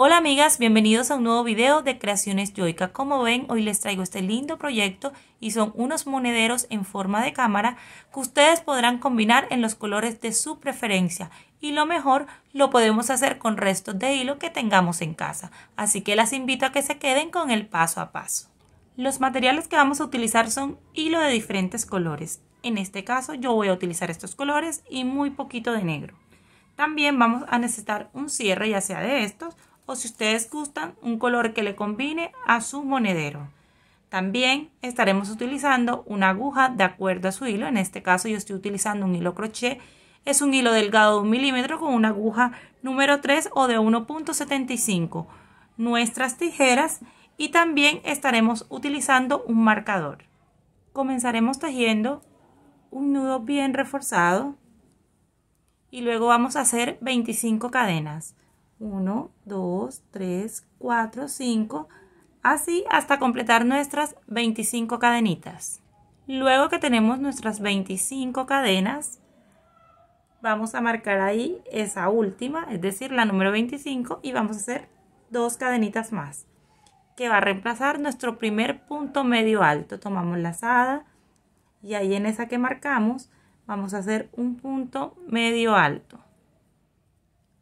Hola amigas, bienvenidos a un nuevo video de Creaciones Yoica. Como ven, hoy les traigo este lindo proyecto y son unos monederos en forma de cámara que ustedes podrán combinar en los colores de su preferencia y lo mejor lo podemos hacer con restos de hilo que tengamos en casa. Así que las invito a que se queden con el paso a paso. Los materiales que vamos a utilizar son hilo de diferentes colores. En este caso yo voy a utilizar estos colores y muy poquito de negro. También vamos a necesitar un cierre ya sea de estos o si ustedes gustan un color que le combine a su monedero. También estaremos utilizando una aguja de acuerdo a su hilo, en este caso yo estoy utilizando un hilo crochet, es un hilo delgado de un milímetro con una aguja número 3 o de 1.75, nuestras tijeras y también estaremos utilizando un marcador. Comenzaremos tejiendo un nudo bien reforzado y luego vamos a hacer 25 cadenas. 1, 2, 3, 4, 5, así hasta completar nuestras 25 cadenitas. Luego que tenemos nuestras 25 cadenas, vamos a marcar ahí esa última, es decir, la número 25 y vamos a hacer dos cadenitas más que va a reemplazar nuestro primer punto medio alto. Tomamos la lazada y ahí en esa que marcamos vamos a hacer un punto medio alto.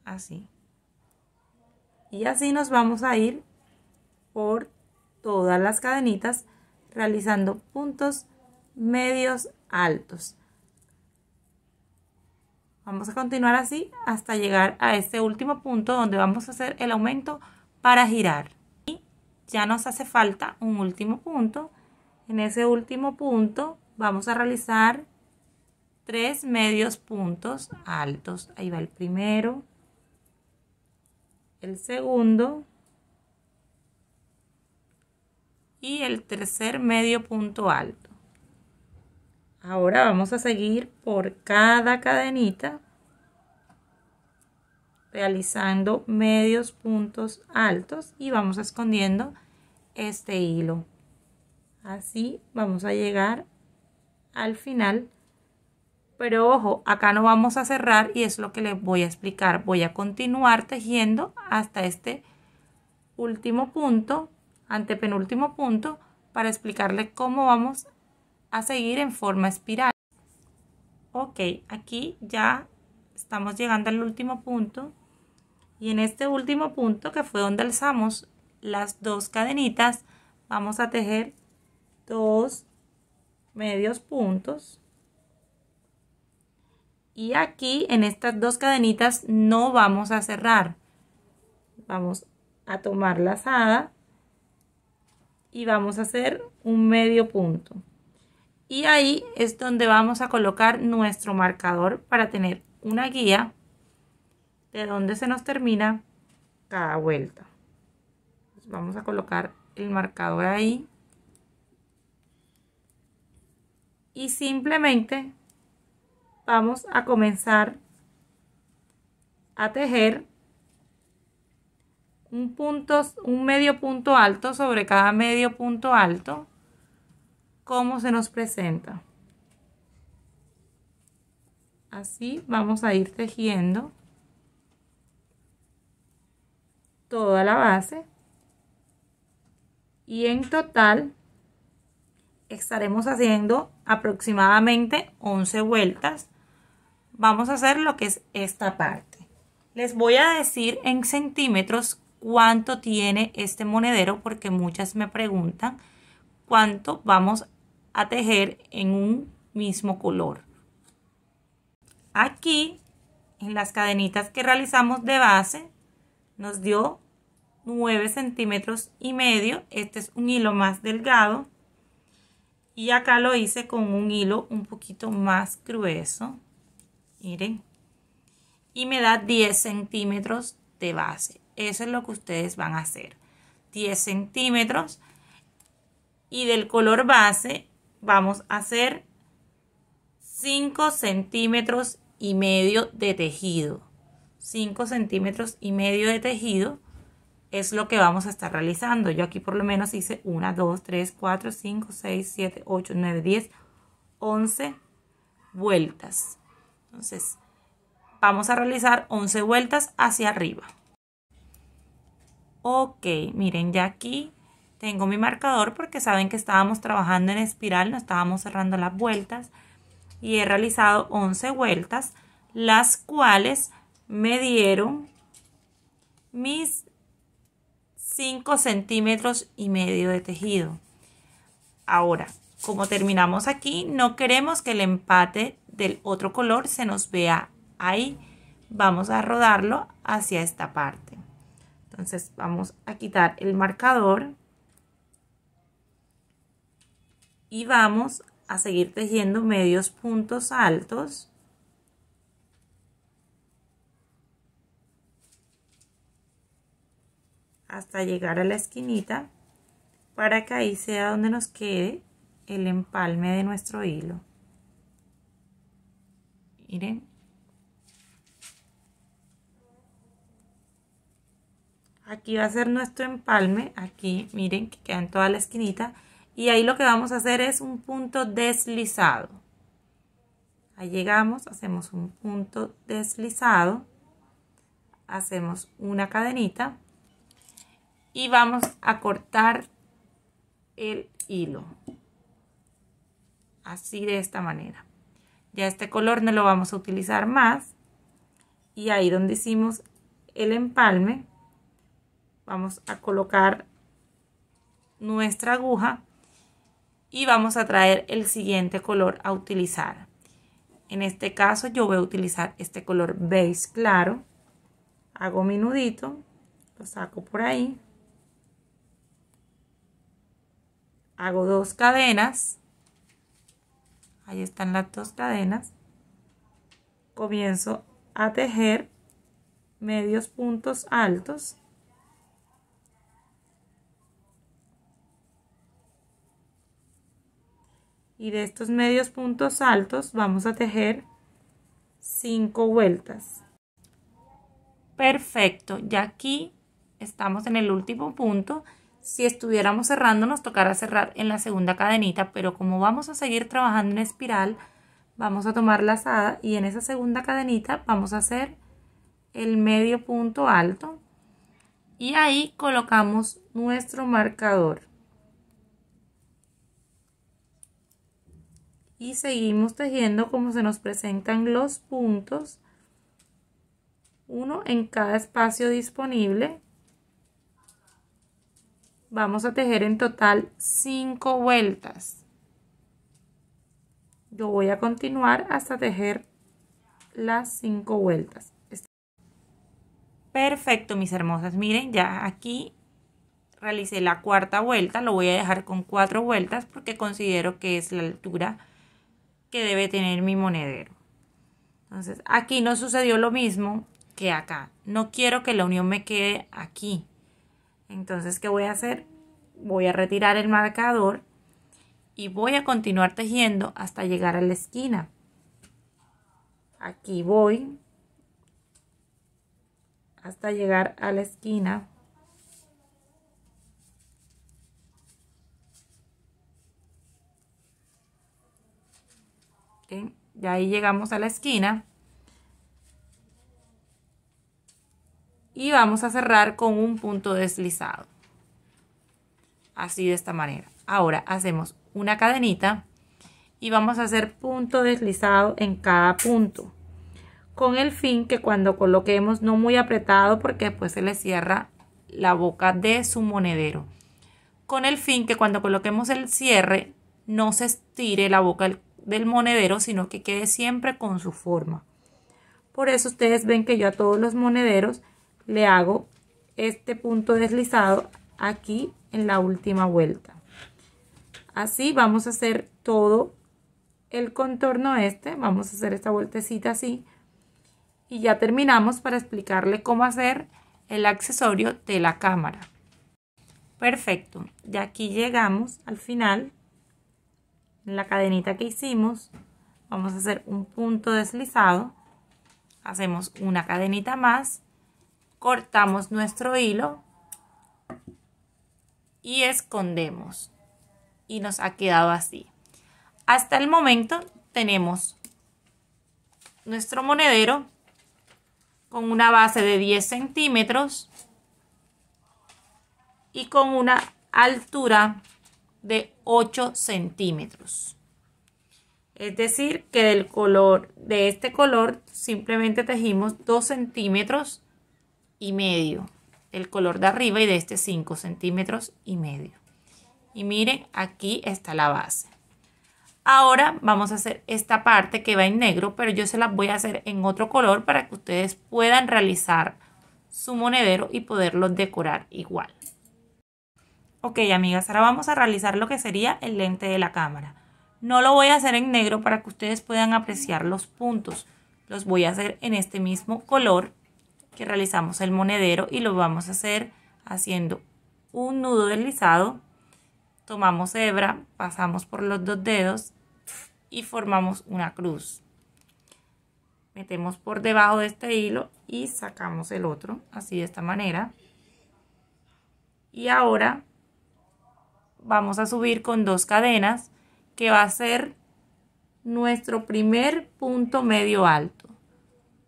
Así. Y así nos vamos a ir por todas las cadenitas realizando puntos medios altos. Vamos a continuar así hasta llegar a este último punto donde vamos a hacer el aumento para girar. Y ya nos hace falta un último punto. En ese último punto vamos a realizar tres medios puntos altos. Ahí va el primero, el segundo y el tercer medio punto alto. Ahora vamos a seguir por cada cadenita realizando medios puntos altos y vamos escondiendo este hilo. Así vamos a llegar al final pero ojo, acá no vamos a cerrar y es lo que les voy a explicar. Voy a continuar tejiendo hasta este último punto, antepenúltimo punto, para explicarle cómo vamos a seguir en forma espiral. Ok, aquí ya estamos llegando al último punto y en este último punto que fue donde alzamos las dos cadenitas vamos a tejer dos medios puntos y aquí en estas dos cadenitas no vamos a cerrar. Vamos a tomar la lazada y vamos a hacer un medio punto. Y ahí es donde vamos a colocar nuestro marcador para tener una guía de dónde se nos termina cada vuelta. vamos a colocar el marcador ahí. Y simplemente vamos a comenzar a tejer un punto, un medio punto alto sobre cada medio punto alto, como se nos presenta. Así vamos a ir tejiendo toda la base y en total estaremos haciendo aproximadamente 11 vueltas vamos a hacer lo que es esta parte. Les voy a decir en centímetros cuánto tiene este monedero porque muchas me preguntan cuánto vamos a tejer en un mismo color. Aquí en las cadenitas que realizamos de base nos dio 9 centímetros y medio. Este es un hilo más delgado. Y acá lo hice con un hilo un poquito más grueso. Miren. Y me da 10 centímetros de base. Eso es lo que ustedes van a hacer. 10 centímetros. Y del color base vamos a hacer 5 centímetros y medio de tejido. 5 centímetros y medio de tejido es lo que vamos a estar realizando. Yo aquí por lo menos hice 1, 2, 3, 4, 5, 6, 7, 8, 9, 10, 11 vueltas. Entonces, vamos a realizar 11 vueltas hacia arriba. Ok, miren, ya aquí tengo mi marcador porque saben que estábamos trabajando en espiral, no estábamos cerrando las vueltas. Y he realizado 11 vueltas, las cuales me dieron mis 5 centímetros y medio de tejido. Ahora, como terminamos aquí, no queremos que el empate del otro color se nos vea ahí. Vamos a rodarlo hacia esta parte. Entonces vamos a quitar el marcador y vamos a seguir tejiendo medios puntos altos. hasta llegar a la esquinita para que ahí sea donde nos quede el empalme de nuestro hilo. Miren. Aquí va a ser nuestro empalme, aquí miren que queda en toda la esquinita y ahí lo que vamos a hacer es un punto deslizado. Ahí llegamos, hacemos un punto deslizado, hacemos una cadenita y vamos a cortar el hilo así de esta manera ya este color no lo vamos a utilizar más. Y ahí donde hicimos el empalme, vamos a colocar nuestra aguja y vamos a traer el siguiente color a utilizar. En este caso yo voy a utilizar este color beige claro. Hago mi nudito, lo saco por ahí. Hago dos cadenas ahí están las dos cadenas comienzo a tejer medios puntos altos y de estos medios puntos altos vamos a tejer 5 vueltas perfecto ya aquí estamos en el último punto si estuviéramos cerrando, nos tocará cerrar en la segunda cadenita, pero como vamos a seguir trabajando en espiral, vamos a tomar la lazada y en esa segunda cadenita vamos a hacer el medio punto alto y ahí colocamos nuestro marcador. Y seguimos tejiendo como se nos presentan los puntos, uno en cada espacio disponible vamos a tejer en total 5 vueltas. Yo voy a continuar hasta tejer las 5 vueltas. Este- Perfecto, mis hermosas. Miren, ya aquí realicé la cuarta vuelta. Lo voy a dejar con cuatro vueltas porque considero que es la altura que debe tener mi monedero. Entonces, aquí no sucedió lo mismo que acá. No quiero que la unión me quede aquí. Entonces, ¿qué voy a hacer? Voy a retirar el marcador y voy a continuar tejiendo hasta llegar a la esquina. Aquí voy hasta llegar a la esquina. y ahí llegamos a la esquina. y vamos a cerrar con un punto deslizado. Así de esta manera. Ahora hacemos una cadenita y vamos a hacer punto deslizado en cada punto con el fin que cuando coloquemos no muy apretado porque después se le cierra la boca de su monedero con el fin que cuando coloquemos el cierre no se estire la boca del monedero, sino que quede siempre con su forma. Por eso ustedes ven que yo a todos los monederos le hago este punto deslizado aquí en la última vuelta así vamos a hacer todo el contorno este vamos a hacer esta vueltecita así y ya terminamos para explicarle cómo hacer el accesorio de la cámara perfecto y aquí llegamos al final en la cadenita que hicimos vamos a hacer un punto deslizado hacemos una cadenita más cortamos nuestro hilo y escondemos y nos ha quedado así hasta el momento tenemos nuestro monedero con una base de 10 centímetros y con una altura de 8 centímetros es decir que del color de este color simplemente tejimos 2 centímetros y medio, el color de arriba y de este 5 centímetros y medio. Y miren, aquí está la base. Ahora vamos a hacer esta parte que va en negro, pero yo se la voy a hacer en otro color para que ustedes puedan realizar su monedero y poderlo decorar igual. Ok, amigas, ahora vamos a realizar lo que sería el lente de la cámara. No lo voy a hacer en negro para que ustedes puedan apreciar los puntos. Los voy a hacer en este mismo color que realizamos el monedero y lo vamos a hacer haciendo un nudo deslizado, tomamos hebra, pasamos por los dos dedos y formamos una cruz. Metemos por debajo de este hilo y sacamos el otro, así de esta manera. Y ahora vamos a subir con dos cadenas que va a ser nuestro primer punto medio alto.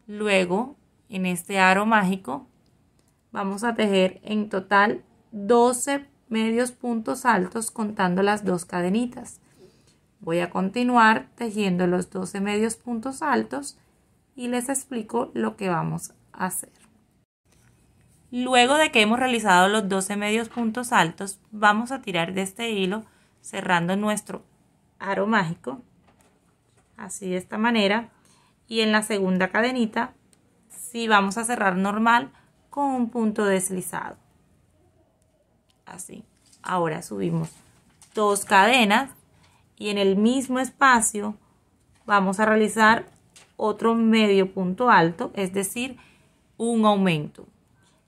Luego en este aro mágico. Vamos a tejer en total 12 medios puntos altos contando las dos cadenitas. Voy a continuar tejiendo los 12 medios puntos altos y les explico lo que vamos a hacer. Luego de que hemos realizado los 12 medios puntos altos, vamos a tirar de este hilo cerrando nuestro aro mágico, así de esta manera, y en la segunda cadenita si vamos a cerrar normal con un punto deslizado. Así. Ahora subimos dos cadenas y en el mismo espacio vamos a realizar otro medio punto alto, es decir, un aumento.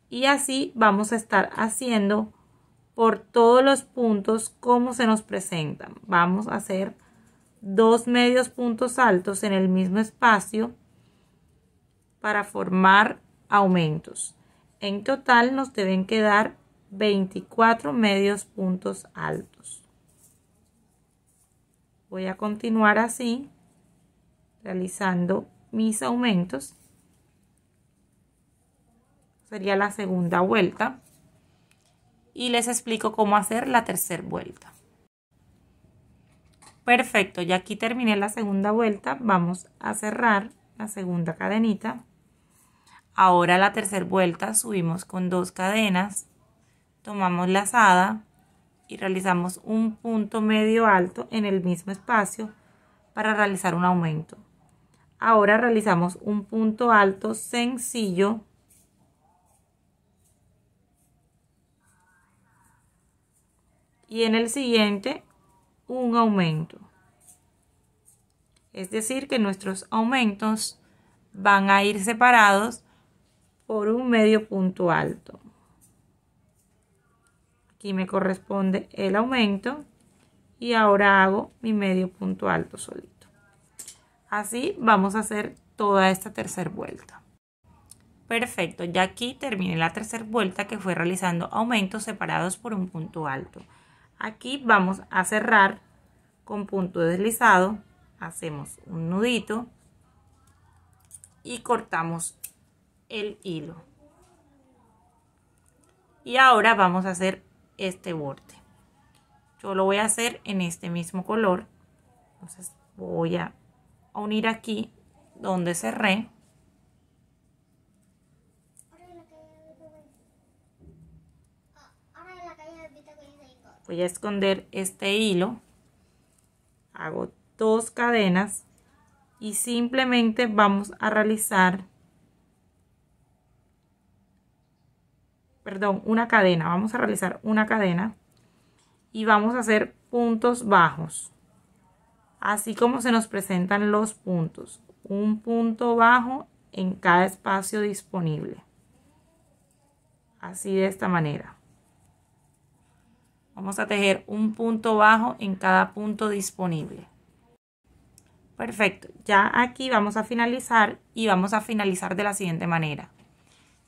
Y así vamos a estar haciendo por todos los puntos como se nos presentan. Vamos a hacer dos medios puntos altos en el mismo espacio para formar aumentos. En total nos deben quedar 24 medios puntos altos. Voy a continuar así, realizando mis aumentos. Sería la segunda vuelta. Y les explico cómo hacer la tercera vuelta. Perfecto, ya aquí terminé la segunda vuelta. Vamos a cerrar la segunda cadenita. Ahora la tercera vuelta subimos con dos cadenas, tomamos la lazada y realizamos un punto medio alto en el mismo espacio para realizar un aumento. Ahora realizamos un punto alto sencillo y en el siguiente un aumento. Es decir, que nuestros aumentos van a ir separados por un medio punto alto. Aquí me corresponde el aumento y ahora hago mi medio punto alto solito. Así vamos a hacer toda esta tercera vuelta. Perfecto, ya aquí terminé la tercera vuelta que fue realizando aumentos separados por un punto alto. Aquí vamos a cerrar con punto deslizado, hacemos un nudito y cortamos el hilo. Y ahora vamos a hacer este borde. Yo lo voy a hacer en este mismo color. Entonces voy a unir aquí donde cerré. Voy a esconder este hilo. Hago dos cadenas y simplemente vamos a realizar perdón, una cadena. Vamos a realizar una cadena y vamos a hacer puntos bajos. Así como se nos presentan los puntos. Un punto bajo en cada espacio disponible. Así de esta manera. Vamos a tejer un punto bajo en cada punto disponible. Perfecto, ya aquí vamos a finalizar y vamos a finalizar de la siguiente manera.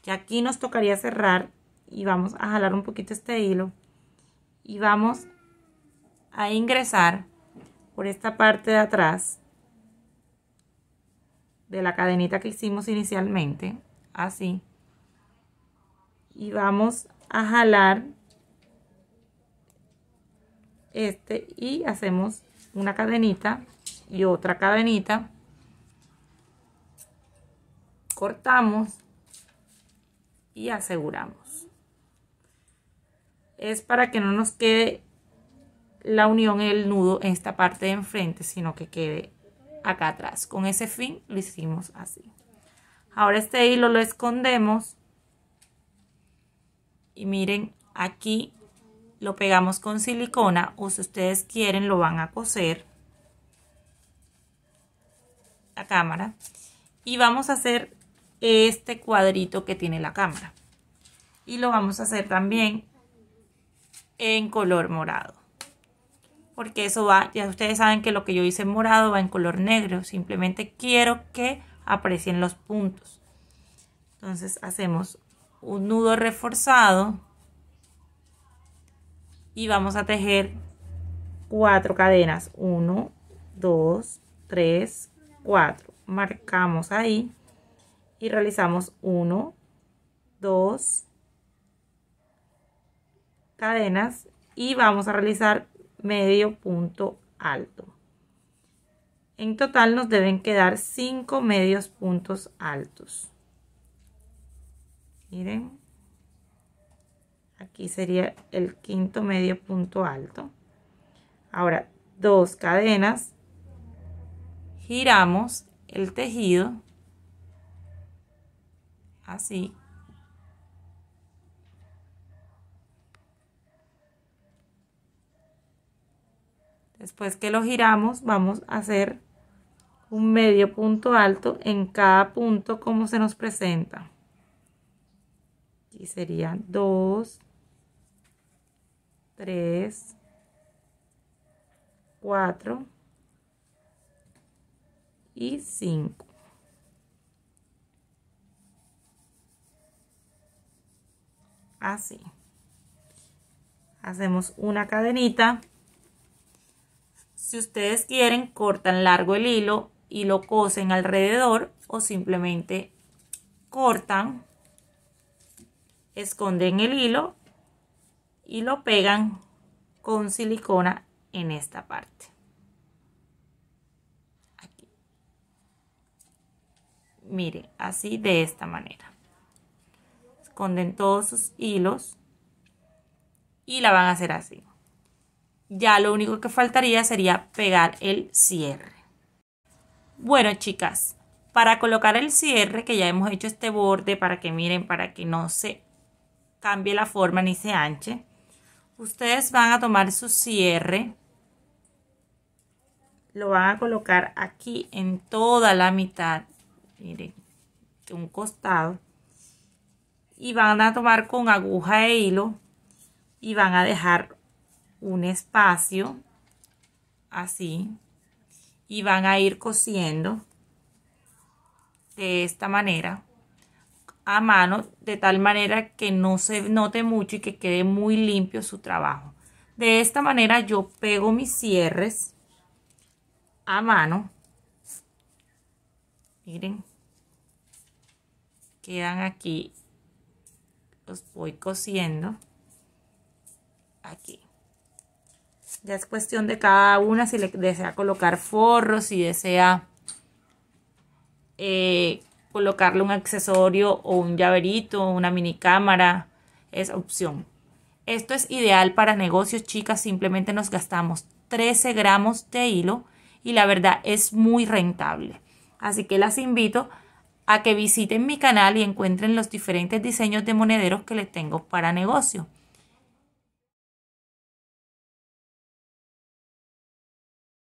Ya aquí nos tocaría cerrar y vamos a jalar un poquito este hilo y vamos a ingresar por esta parte de atrás de la cadenita que hicimos inicialmente así y vamos a jalar este y hacemos una cadenita y otra cadenita cortamos y aseguramos es para que no nos quede la unión, el nudo en esta parte de enfrente, sino que quede acá atrás. Con ese fin lo hicimos así. Ahora este hilo lo escondemos y miren aquí lo pegamos con silicona o si ustedes quieren lo van a coser la cámara y vamos a hacer este cuadrito que tiene la cámara y lo vamos a hacer también en color morado. Porque eso va, ya ustedes saben que lo que yo hice morado va en color negro. Simplemente quiero que aprecien los puntos. Entonces hacemos un nudo reforzado y vamos a tejer cuatro cadenas. 1, 2, 3, 4. Marcamos ahí y realizamos 1, 2, cadenas y vamos a realizar medio punto alto. En total nos deben quedar cinco medios puntos altos. Miren, aquí sería el quinto medio punto alto. Ahora, dos cadenas, giramos el tejido así Después que lo giramos vamos a hacer un medio punto alto en cada punto como se nos presenta. y serían 2, tres, 4 y 5. Así. Hacemos una cadenita si ustedes quieren, cortan largo el hilo y lo cosen alrededor o simplemente cortan, esconden el hilo y lo pegan con silicona en esta parte. Miren, así de esta manera. Esconden todos sus hilos y la van a hacer así. Ya lo único que faltaría sería pegar el cierre. Bueno, chicas, para colocar el cierre, que ya hemos hecho este borde para que miren, para que no se cambie la forma ni se anche, ustedes van a tomar su cierre, lo van a colocar aquí en toda la mitad, miren, de un costado, y van a tomar con aguja e hilo y van a dejar un espacio así y van a ir cosiendo de esta manera a mano de tal manera que no se note mucho y que quede muy limpio su trabajo. De esta manera yo pego mis cierres a mano. Miren, quedan aquí, los voy cosiendo aquí. Ya es cuestión de cada una si le desea colocar forros, si desea eh, colocarle un accesorio o un llaverito, una mini cámara, es opción. Esto es ideal para negocios, chicas, simplemente nos gastamos 13 gramos de hilo y la verdad es muy rentable. Así que las invito a que visiten mi canal y encuentren los diferentes diseños de monederos que les tengo para negocio.